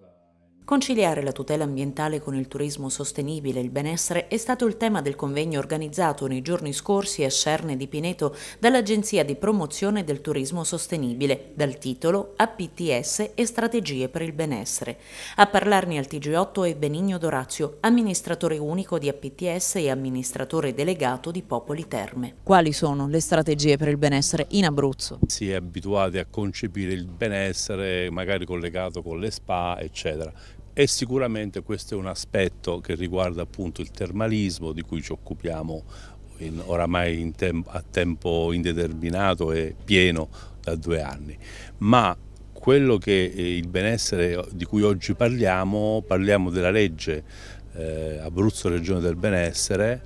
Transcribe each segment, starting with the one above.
was a uh, Conciliare la tutela ambientale con il turismo sostenibile e il benessere è stato il tema del convegno organizzato nei giorni scorsi a Cerne di Pineto dall'Agenzia di promozione del turismo sostenibile dal titolo APTS e strategie per il benessere. A parlarne al TG8 è Benigno Dorazio, amministratore unico di APTS e amministratore delegato di Popoli Terme. Quali sono le strategie per il benessere in Abruzzo? Si è abituati a concepire il benessere magari collegato con le spa, eccetera e sicuramente questo è un aspetto che riguarda appunto il termalismo di cui ci occupiamo in, oramai in tem a tempo indeterminato e pieno da due anni, ma quello che eh, il benessere di cui oggi parliamo, parliamo della legge eh, Abruzzo Regione del Benessere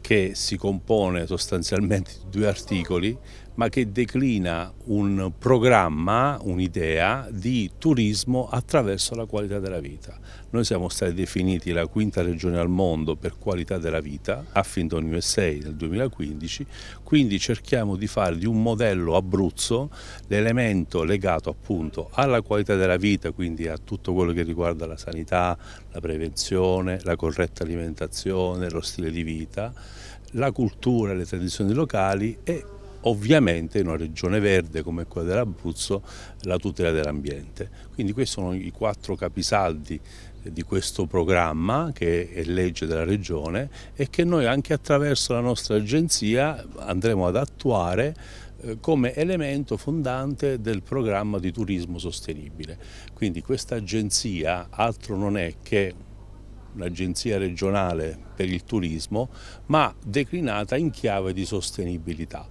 che si compone sostanzialmente di due articoli ma che declina un programma, un'idea di turismo attraverso la qualità della vita. Noi siamo stati definiti la quinta regione al mondo per qualità della vita, Huffington USA nel 2015, quindi cerchiamo di fare di un modello Abruzzo l'elemento legato appunto alla qualità della vita, quindi a tutto quello che riguarda la sanità, la prevenzione, la corretta alimentazione, lo stile di vita, la cultura, le tradizioni locali e ovviamente in una regione verde come quella dell'Abruzzo la tutela dell'ambiente. Quindi questi sono i quattro capisaldi eh, di questo programma che è legge della regione e che noi anche attraverso la nostra agenzia andremo ad attuare eh, come elemento fondante del programma di turismo sostenibile. Quindi questa agenzia altro non è che un'agenzia regionale per il turismo, ma declinata in chiave di sostenibilità.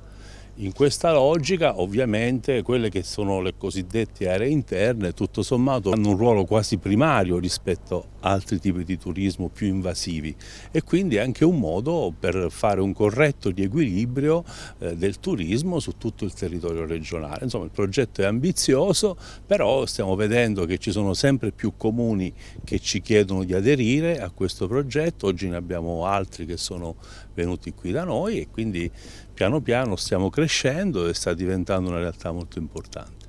In questa logica ovviamente quelle che sono le cosiddette aree interne tutto sommato hanno un ruolo quasi primario rispetto altri tipi di turismo più invasivi e quindi è anche un modo per fare un corretto riequilibrio eh, del turismo su tutto il territorio regionale. Insomma il progetto è ambizioso però stiamo vedendo che ci sono sempre più comuni che ci chiedono di aderire a questo progetto, oggi ne abbiamo altri che sono venuti qui da noi e quindi piano piano stiamo crescendo e sta diventando una realtà molto importante.